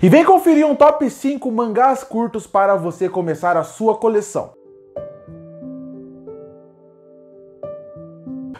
E vem conferir um top 5 mangás curtos para você começar a sua coleção.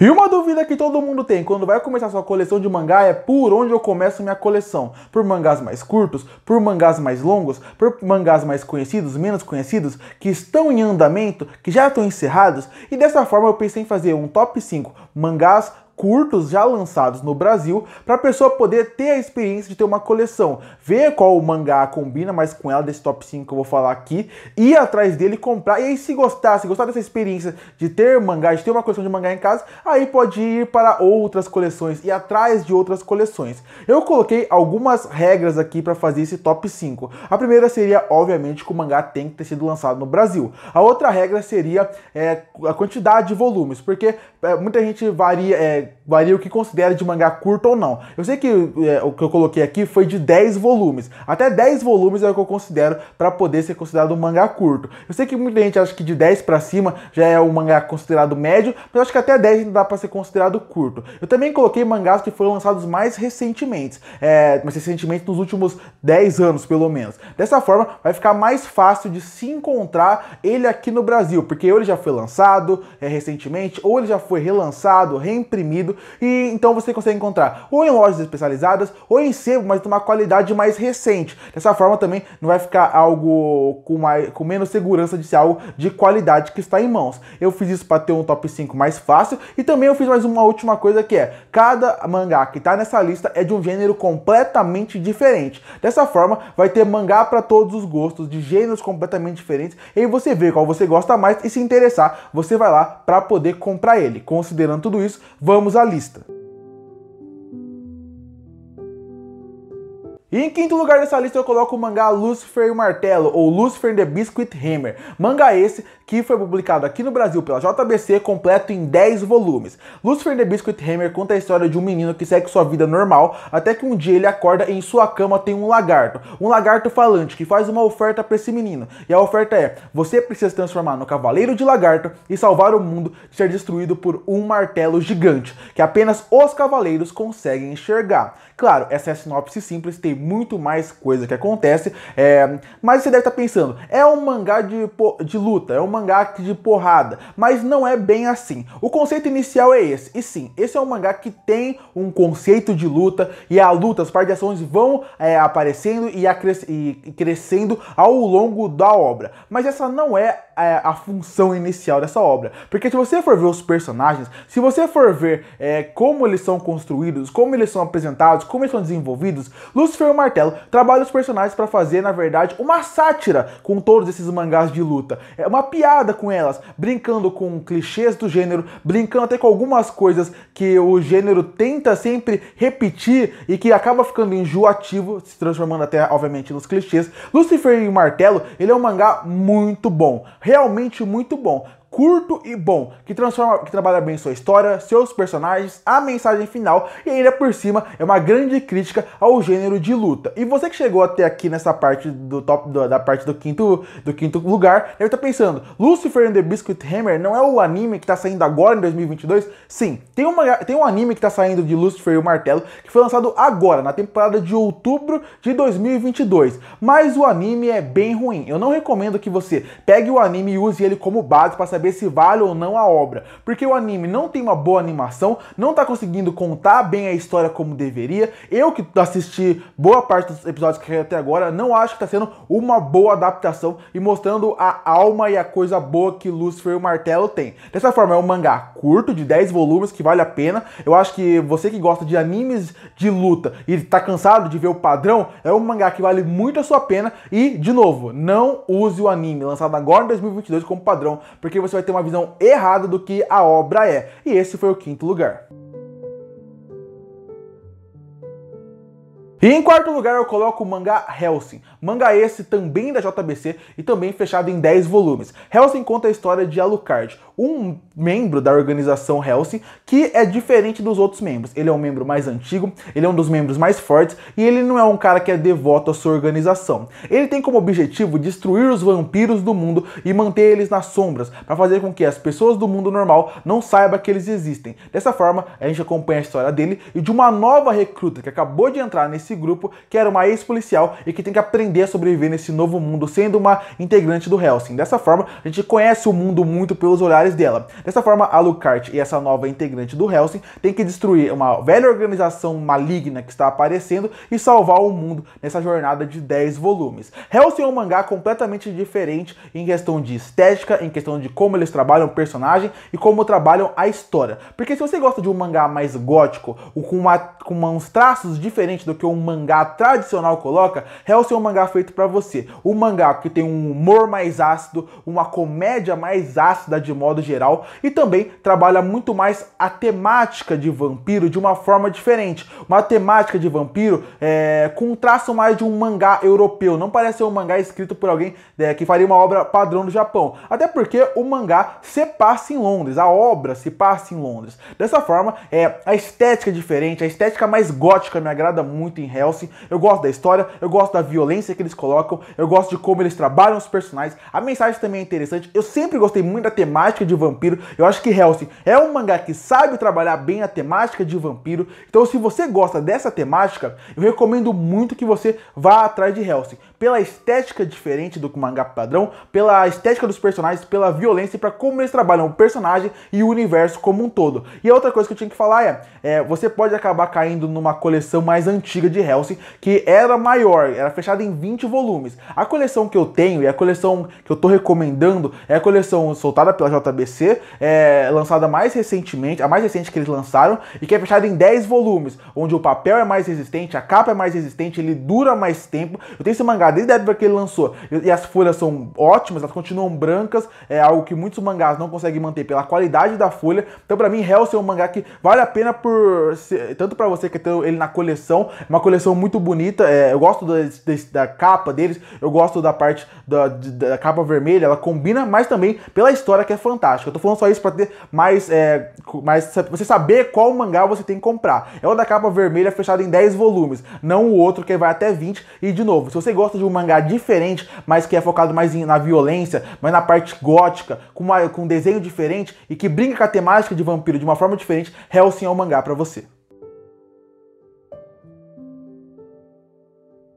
E uma dúvida que todo mundo tem quando vai começar sua coleção de mangá é por onde eu começo minha coleção? Por mangás mais curtos? Por mangás mais longos? Por mangás mais conhecidos, menos conhecidos, que estão em andamento, que já estão encerrados? E dessa forma eu pensei em fazer um top 5 mangás curtos já lançados no Brasil para a pessoa poder ter a experiência de ter uma coleção, ver qual o mangá combina mais com ela desse top 5 que eu vou falar aqui, ir atrás dele comprar e aí se gostar, se gostar dessa experiência de ter mangá, de ter uma coleção de mangá em casa, aí pode ir para outras coleções e atrás de outras coleções. Eu coloquei algumas regras aqui para fazer esse top 5. A primeira seria, obviamente, que o mangá tem que ter sido lançado no Brasil. A outra regra seria é, a quantidade de volumes, porque é, muita gente varia, é, varia o que considera de mangá curto ou não. Eu sei que é, o que eu coloquei aqui foi de 10 volumes. Até 10 volumes é o que eu considero para poder ser considerado um mangá curto. Eu sei que muita gente acha que de 10 para cima já é um mangá considerado médio, mas eu acho que até 10 ainda dá para ser considerado curto. Eu também coloquei mangás que foram lançados mais recentemente, é, mais recentemente nos últimos 10 anos, pelo menos. Dessa forma, vai ficar mais fácil de se encontrar ele aqui no Brasil, porque ou ele já foi lançado é, recentemente, ou ele já foi relançado, reimprimido, e então você consegue encontrar ou em lojas especializadas ou em sebo, mas de uma qualidade mais recente. Dessa forma também não vai ficar algo com, mais, com menos segurança de ser algo de qualidade que está em mãos. Eu fiz isso para ter um top 5 mais fácil e também eu fiz mais uma última coisa que é, cada mangá que está nessa lista é de um gênero completamente diferente. Dessa forma, vai ter mangá para todos os gostos, de gêneros completamente diferentes, e você vê qual você gosta mais e se interessar, você vai lá para poder comprar ele. Considerando tudo isso, vamos vamos à lista. E em quinto lugar dessa lista eu coloco o mangá Lucifer e o Martelo, ou Lucifer and the Biscuit Hammer. Mangá esse que foi publicado aqui no Brasil pela JBC, completo em 10 volumes. Lucifer and the Biscuit Hammer conta a história de um menino que segue sua vida normal, até que um dia ele acorda e em sua cama tem um lagarto. Um lagarto falante que faz uma oferta para esse menino. E a oferta é, você precisa se transformar no Cavaleiro de Lagarto e salvar o mundo de ser destruído por um martelo gigante, que apenas os cavaleiros conseguem enxergar. Claro, essa é a sinopse simples, tem muito mais coisa que acontece. É, mas você deve estar tá pensando, é um mangá de, de luta, é um mangá de porrada, mas não é bem assim. O conceito inicial é esse, e sim, esse é um mangá que tem um conceito de luta, e a luta, as partes de ações vão é, aparecendo e, cres e crescendo ao longo da obra. Mas essa não é a, é, a, função inicial dessa obra. Porque se você for ver os personagens, se você for ver é, como eles são construídos, como eles são apresentados, como eles são desenvolvidos, Lucifer Lucifer e o Martelo trabalha os personagens para fazer, na verdade, uma sátira com todos esses mangás de luta. É uma piada com elas, brincando com clichês do gênero, brincando até com algumas coisas que o gênero tenta sempre repetir e que acaba ficando enjoativo, se transformando até, obviamente, nos clichês. Lucifer e o Martelo, ele é um mangá muito bom, realmente muito bom curto e bom, que transforma, que trabalha bem sua história, seus personagens, a mensagem final e ainda por cima é uma grande crítica ao gênero de luta. E você que chegou até aqui nessa parte do top do, da parte do quinto do quinto lugar, deve estar tá pensando, Lucifer and the Biscuit Hammer não é o anime que está saindo agora em 2022? Sim, tem uma tem um anime que está saindo de Lucifer e o Martelo que foi lançado agora na temporada de outubro de 2022, mas o anime é bem ruim. Eu não recomendo que você pegue o anime e use ele como base para saber saber se vale ou não a obra, porque o anime não tem uma boa animação, não tá conseguindo contar bem a história como deveria. Eu que assisti boa parte dos episódios que até agora, não acho que tá sendo uma boa adaptação e mostrando a alma e a coisa boa que Lucifer e o Martelo tem. Dessa forma, é um mangá curto, de 10 volumes, que vale a pena. Eu acho que você que gosta de animes de luta e tá cansado de ver o padrão, é um mangá que vale muito a sua pena. E, de novo, não use o anime lançado agora em 2022 como padrão, porque você vai ter uma visão errada do que a obra é. E esse foi o quinto lugar. E em quarto lugar eu coloco o mangá Helsing, mangá esse também da JBC e também fechado em 10 volumes. Helsing conta a história de Alucard, um membro da organização Helsing que é diferente dos outros membros. Ele é um membro mais antigo, ele é um dos membros mais fortes e ele não é um cara que é devoto à sua organização. Ele tem como objetivo destruir os vampiros do mundo e manter eles nas sombras, para fazer com que as pessoas do mundo normal não saibam que eles existem. Dessa forma, a gente acompanha a história dele e de uma nova recruta que acabou de entrar nesse desse grupo, que era uma ex-policial e que tem que aprender a sobreviver nesse novo mundo, sendo uma integrante do Hellsing. Dessa forma, a gente conhece o mundo muito pelos olhares dela. Dessa forma, a Lucart e essa nova integrante do Hellsing tem que destruir uma velha organização maligna que está aparecendo e salvar o mundo nessa jornada de 10 volumes. Hellsing é um mangá completamente diferente em questão de estética, em questão de como eles trabalham o personagem e como trabalham a história. Porque se você gosta de um mangá mais gótico, com, uma, com uns traços diferentes do que um um mangá tradicional coloca, é o seu mangá feito para você. O mangá que tem um humor mais ácido, uma comédia mais ácida de modo geral e também trabalha muito mais a temática de vampiro de uma forma diferente. Uma temática de vampiro é, com um traço mais de um mangá europeu, não parece ser um mangá escrito por alguém é, que faria uma obra padrão do Japão. Até porque o mangá se passa em Londres, a obra se passa em Londres. Dessa forma, é, a estética é diferente, a estética mais gótica me agrada muito em Van Helsing. Eu gosto da história, eu gosto da violência que eles colocam, eu gosto de como eles trabalham os personagens. A mensagem também é interessante. Eu sempre gostei muito da temática de vampiro. Eu acho que Helsing é um mangá que sabe trabalhar bem a temática de vampiro. Então, se você gosta dessa temática, eu recomendo muito que você vá atrás de Helsing. Pela estética diferente do mangá padrão, pela estética dos personagens, pela violência e para como eles trabalham o personagem e o universo como um todo. E a outra coisa que eu tinha que falar é, é você pode acabar caindo numa coleção mais antiga de de Helsing, que era maior, era fechada em 20 volumes. A coleção que eu tenho e a coleção que eu tô recomendando é a coleção soltada pela JBC, é, lançada mais recentemente, a mais recente que eles lançaram, e que é fechada em 10 volumes, onde o papel é mais resistente, a capa é mais resistente, ele dura mais tempo. Eu tenho esse mangá desde a época que ele lançou, e as folhas são ótimas, elas continuam brancas, é algo que muitos mangás não conseguem manter pela qualidade da folha. Então, para mim, Hellsing é um mangá que vale a pena por tanto para você que tem ele na coleção, é uma coleção muito bonita. É, eu gosto da, da, capa deles, eu gosto da parte da, da, capa vermelha, ela combina, mas também pela história que é fantástica. Eu tô falando só isso pra ter mais, é, mais. Você saber qual mangá você tem que comprar. É o da capa vermelha fechada em 10 volumes, não o outro que vai até 20. E de novo, se você gosta de um mangá diferente, mas que é focado mais em, na violência, mas na parte gótica, com, uma, com um desenho diferente e que brinca com a temática de vampiro de uma forma diferente, Hellsing é um mangá para você.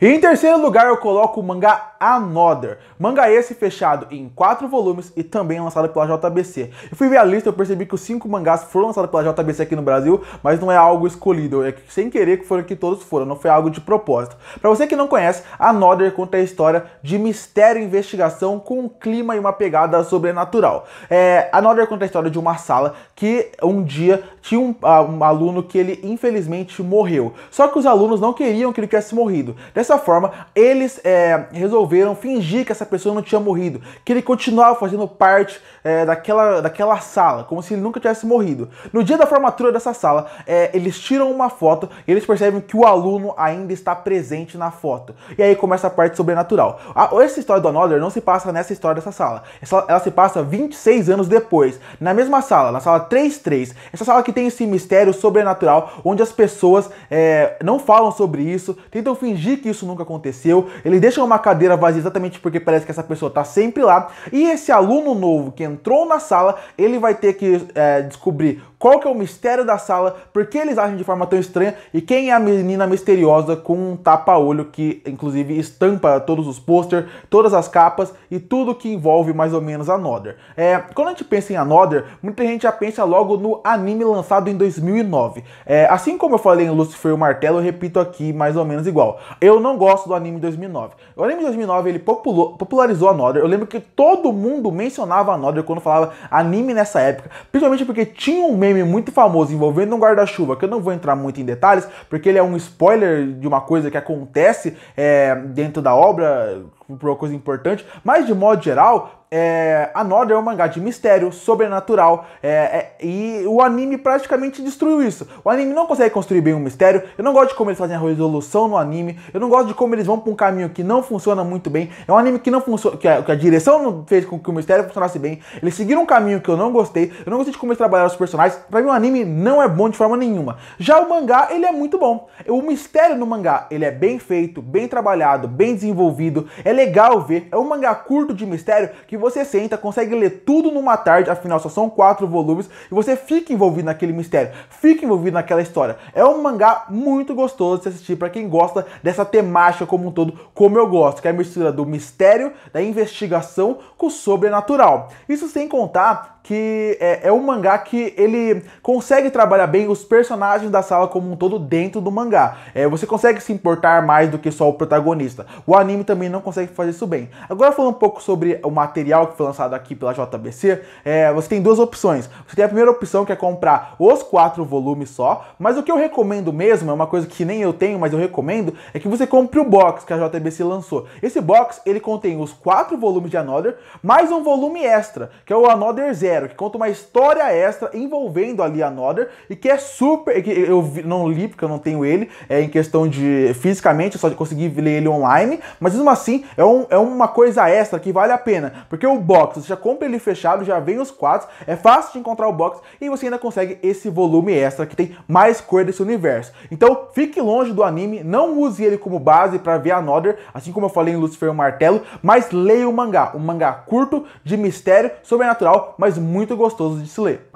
E em terceiro lugar eu coloco o mangá Another, mangá esse fechado em quatro volumes e também lançado pela JBC. Eu fui ver a lista e percebi que os cinco mangás foram lançados pela JBC aqui no Brasil, mas não é algo escolhido, é sem querer que foram que todos foram, não foi algo de propósito. Para você que não conhece, Another conta a história de mistério e investigação com um clima e uma pegada sobrenatural. É, Another conta a história de uma sala que um dia tinha um, uh, um aluno que ele infelizmente morreu. Só que os alunos não queriam que ele tivesse morrido. Dessa Dessa forma, eles é, resolveram fingir que essa pessoa não tinha morrido, que ele continuava fazendo parte é, daquela, daquela sala, como se ele nunca tivesse morrido. No dia da formatura dessa sala, é, eles tiram uma foto e eles percebem que o aluno ainda está presente na foto. E aí começa a parte sobrenatural. A, essa história do Another não se passa nessa história dessa sala. Essa, ela se passa 26 anos depois, na mesma sala, na sala 33. Essa sala que tem esse mistério sobrenatural, onde as pessoas é, não falam sobre isso, tentam fingir que isso isso nunca aconteceu. Ele deixa uma cadeira vazia exatamente porque parece que essa pessoa está sempre lá. E esse aluno novo que entrou na sala, ele vai ter que é, descobrir qual que é o mistério da sala, por que eles agem de forma tão estranha e quem é a menina misteriosa com um tapa-olho que inclusive estampa todos os pôster, todas as capas e tudo que envolve mais ou menos a Another. É, quando a gente pensa em a Another, muita gente já pensa logo no anime lançado em 2009. É, assim como eu falei em Lucifer e o Martelo, eu repito aqui mais ou menos igual. Eu não gosto do anime 2009. O anime 2009 ele populou, popularizou Another. Eu lembro que todo mundo mencionava a Another quando falava anime nessa época, principalmente porque tinha um meme meme muito famoso envolvendo um guarda-chuva, que eu não vou entrar muito em detalhes, porque ele é um spoiler de uma coisa que acontece é, dentro da obra por uma coisa importante, mas de modo geral, é, Another é um mangá de mistério, sobrenatural, é, é, e o anime praticamente destruiu isso. O anime não consegue construir bem um mistério, eu não gosto de como eles fazem a resolução no anime, eu não gosto de como eles vão para um caminho que não funciona muito bem, é um anime que não funciona, que, que, a direção não fez com que o mistério funcionasse bem, eles seguiram um caminho que eu não gostei, eu não gostei de como eles trabalharam os personagens, pra mim o anime não é bom de forma nenhuma. Já o mangá, ele é muito bom. O mistério no mangá, ele é bem feito, bem trabalhado, bem desenvolvido, ele legal ver, é um mangá curto de mistério que você senta, consegue ler tudo numa tarde, afinal só são quatro volumes, e você fica envolvido naquele mistério, fica envolvido naquela história. É um mangá muito gostoso de assistir para quem gosta dessa temática como um todo, como eu gosto, que é a mistura do mistério, da investigação com o sobrenatural. Isso sem contar que é, é, um mangá que ele consegue trabalhar bem os personagens da sala como um todo dentro do mangá. É, você consegue se importar mais do que só o protagonista. O anime também não consegue consegue fazer isso bem. Agora falando um pouco sobre o material que foi lançado aqui pela JBC, é, você tem duas opções. Você tem a primeira opção que é comprar os quatro volumes só, mas o que eu recomendo mesmo, é uma coisa que nem eu tenho, mas eu recomendo, é que você compre o box que a JBC lançou. Esse box, ele contém os quatro volumes de Another, mais um volume extra, que é o Another Zero, que conta uma história extra envolvendo ali Another, e que é super... Que eu não li, porque eu não tenho ele, é, em questão de... fisicamente, eu só consegui ler ele online, mas mesmo assim, é, um, é uma coisa extra que vale a pena, porque o box, você já compra ele fechado, já vem os quadros, é fácil de encontrar o box e você ainda consegue esse volume extra que tem mais cor desse universo. Então, fique longe do anime, não use ele como base para ver Another, assim como eu falei em Lucifer e o Martelo, mas leia o mangá, um mangá curto, de mistério, sobrenatural, mas muito gostoso de se ler.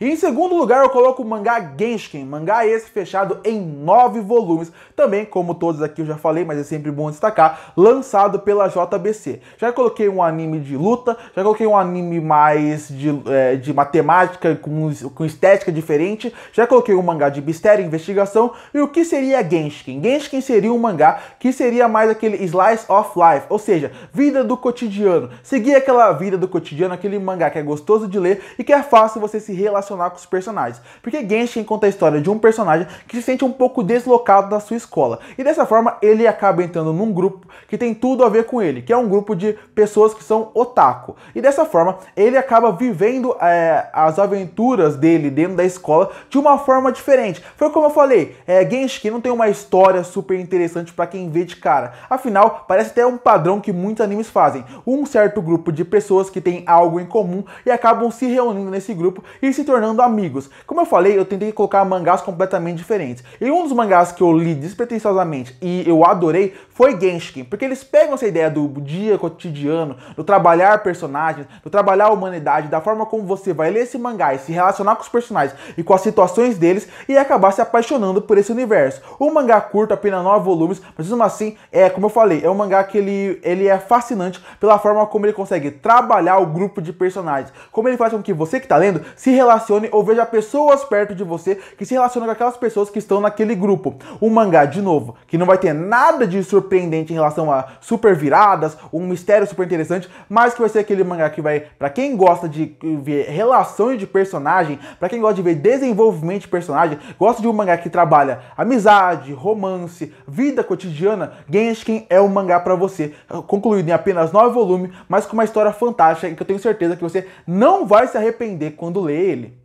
E em segundo lugar, eu coloco o mangá Genshin, mangá esse fechado em nove volumes, também como todos aqui eu já falei, mas é sempre bom destacar, lançado pela JBC. Já coloquei um anime de luta, já coloquei um anime mais de, é, de matemática, com, com estética diferente, já coloquei um mangá de mistério, e investigação, e o que seria Genshin? Genshin seria um mangá que seria mais aquele slice of life, ou seja, vida do cotidiano. Seguir aquela vida do cotidiano, aquele mangá que é gostoso de ler e que é fácil você se relacionar relacionar com os personagens. Porque Genshin conta a história de um personagem que se sente um pouco deslocado da sua escola. E dessa forma, ele acaba entrando num grupo que tem tudo a ver com ele, que é um grupo de pessoas que são otaku. E dessa forma, ele acaba vivendo é, as aventuras dele dentro da escola de uma forma diferente. Foi como eu falei, é, Genshin não tem uma história super interessante para quem vê de cara. Afinal, parece até um padrão que muitos animes fazem. Um certo grupo de pessoas que tem algo em comum e acabam se reunindo nesse grupo e se tornando tornando amigos. Como eu falei, eu tentei colocar mangás completamente diferentes. E um dos mangás que eu li despretensiosamente e eu adorei foi Genshin, porque eles pegam essa ideia do dia cotidiano, do trabalhar personagens, do trabalhar a humanidade, da forma como você vai ler esse mangá e se relacionar com os personagens e com as situações deles e acabar se apaixonando por esse universo. Um mangá curto, apenas 9 volumes, mas mesmo assim, é, como eu falei, é um mangá que ele, ele é fascinante pela forma como ele consegue trabalhar o grupo de personagens, como ele faz com que você que está lendo se relacione relacione ou veja pessoas perto de você que se relacionam com aquelas pessoas que estão naquele grupo. O mangá, de novo, que não vai ter nada de surpreendente em relação a super viradas, um mistério super interessante, mas que vai ser aquele mangá que vai, para quem gosta de ver relações de personagem, para quem gosta de ver desenvolvimento de personagem, gosta de um mangá que trabalha amizade, romance, vida cotidiana, Genshin é o um mangá para você. Concluído em apenas 9 volumes, mas com uma história fantástica que eu tenho certeza que você não vai se arrepender quando ler ele.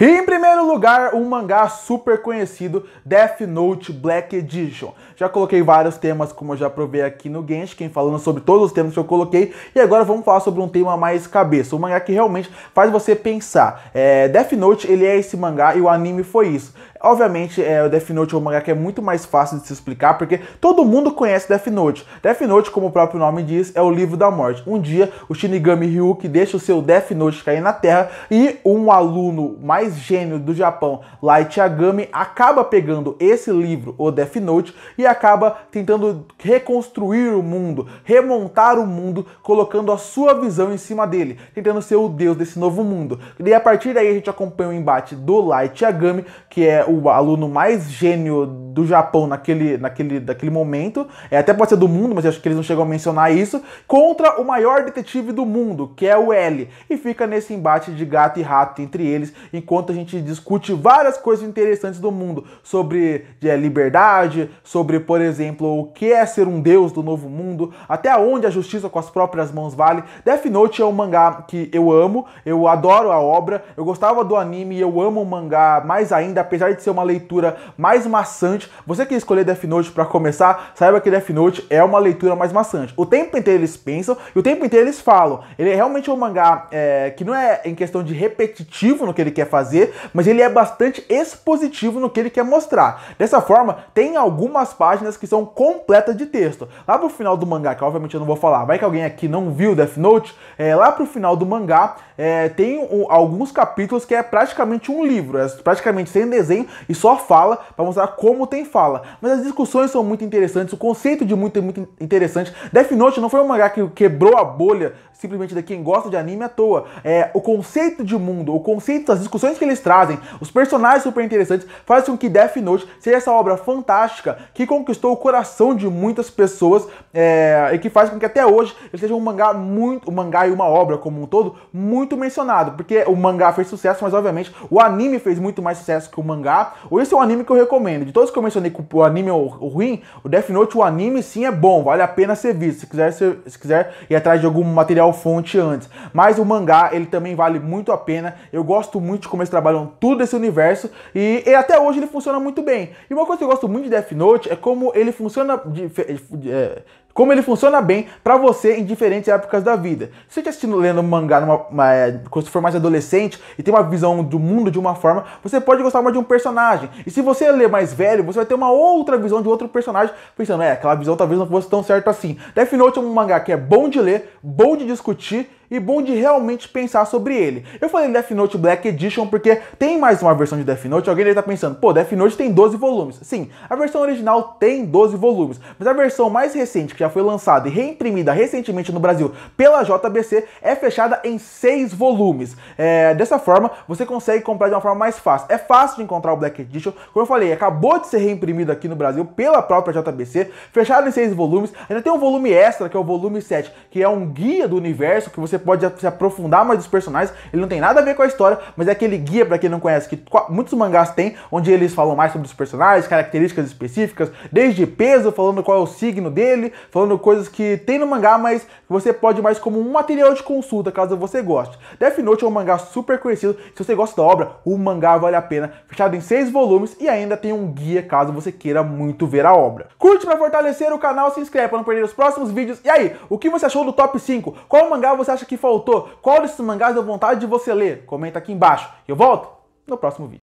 E em primeiro lugar, um mangá super conhecido, Death Note Black Edition. Já coloquei vários temas, como eu já provei aqui no Genshin, falando sobre todos os temas que eu coloquei. E agora vamos falar sobre um tema mais cabeça, um mangá que realmente faz você pensar. É, Death Note, ele é esse mangá e o anime foi isso. Obviamente, é, o Death Note é um mangá que é muito mais fácil de se explicar, porque todo mundo conhece Death Note. Death Note, como o próprio nome diz, é o livro da morte. Um dia, o Shinigami Ryuki deixa o seu Death Note cair na Terra e um aluno mais gênio do Japão, Light Yagami, acaba pegando esse livro, o Death Note, e acaba tentando reconstruir o mundo, remontar o mundo, colocando a sua visão em cima dele, tentando ser o deus desse novo mundo. E a partir daí a gente acompanha o embate do Light Yagami, que é o aluno mais gênio do Japão naquele, naquele, daquele momento, é, até pode ser do mundo, mas acho que eles não chegam a mencionar isso, contra o maior detetive do mundo, que é o L. E fica nesse embate de gato e rato entre eles, enquanto a gente discute várias coisas interessantes do mundo, sobre é, liberdade, sobre, por exemplo, o que é ser um deus do novo mundo, até onde a justiça com as próprias mãos vale. Death Note é um mangá que eu amo, eu adoro a obra, eu gostava do anime e eu amo o mangá mais ainda, apesar de de ser uma leitura mais maçante, você que escolher Death Note para começar, saiba que Death Note é uma leitura mais maçante. O tempo inteiro eles pensam e o tempo inteiro eles falam. Ele é realmente um mangá é, que não é em questão de repetitivo no que ele quer fazer, mas ele é bastante expositivo no que ele quer mostrar. Dessa forma, tem algumas páginas que são completas de texto. Lá pro final do mangá, que obviamente eu não vou falar, vai que alguém aqui não viu Death Note, é, lá pro final do mangá é, tem um, alguns capítulos que é praticamente um livro, é praticamente sem desenho, e só fala para mostrar como tem fala. Mas as discussões são muito interessantes, o conceito de muito é muito interessante. Death Note não foi um mangá que quebrou a bolha simplesmente de quem gosta de anime à toa. É, o conceito de mundo, o conceito, as discussões que eles trazem, os personagens super interessantes, faz com que Death Note seja essa obra fantástica que conquistou o coração de muitas pessoas é, e que faz com que até hoje ele seja um mangá muito, um mangá e uma obra como um todo muito mencionado, porque o mangá fez sucesso, mas obviamente o anime fez muito mais sucesso que o mangá Tá? O Esse é um anime que eu recomendo. De todos que eu mencionei que o anime é ruim, o Death Note, o anime sim é bom, vale a pena ser visto. Se quiser, se, se quiser ir atrás de algum material fonte antes. Mas o mangá, ele também vale muito a pena. Eu gosto muito de como eles trabalham tudo esse universo e, e até hoje ele funciona muito bem. E uma coisa que eu gosto muito de Death Note é como ele funciona de, de, de, é, como ele funciona bem para você em diferentes épocas da vida. Se você está lendo um mangá numa, uma, é, quando você for mais adolescente e tem uma visão do mundo de uma forma, você pode gostar mais de um personagem. E se você ler mais velho, você vai ter uma outra visão de outro personagem, pensando, é, aquela visão talvez não fosse tão certa assim. Death Note é um mangá que é bom de ler, bom de discutir e bom de realmente pensar sobre ele. Eu falei Death Note Black Edition porque tem mais uma versão de Death Note, alguém deve estar tá pensando, pô, Death Note tem 12 volumes. Sim, a versão original tem 12 volumes, mas a versão mais recente, que já foi lançada e reimprimida recentemente no Brasil pela JBC, é fechada em 6 volumes. É, dessa forma, você consegue comprar de uma forma mais fácil. É fácil de encontrar o Black Edition, como eu falei, acabou de ser reimprimido aqui no Brasil pela própria JBC, fechado em 6 volumes, ainda tem um volume extra, que é o volume 7, que é um guia do universo que você você pode se aprofundar mais dos personagens. Ele não tem nada a ver com a história, mas é aquele guia para quem não conhece que muitos mangás têm, onde eles falam mais sobre os personagens, características específicas, desde peso, falando qual é o signo dele, falando coisas que tem no mangá, mas você pode mais como um material de consulta, caso você goste. Death Note é um mangá super conhecido. Se você gosta da obra, o mangá vale a pena, fechado em seis volumes e ainda tem um guia caso você queira muito ver a obra. Curte para fortalecer o canal, se inscreve para não perder os próximos vídeos. E aí, o que você achou do top 5? Qual mangá você acha que faltou? Qual desses mangás deu vontade de você ler? Comenta aqui embaixo. Eu volto no próximo vídeo.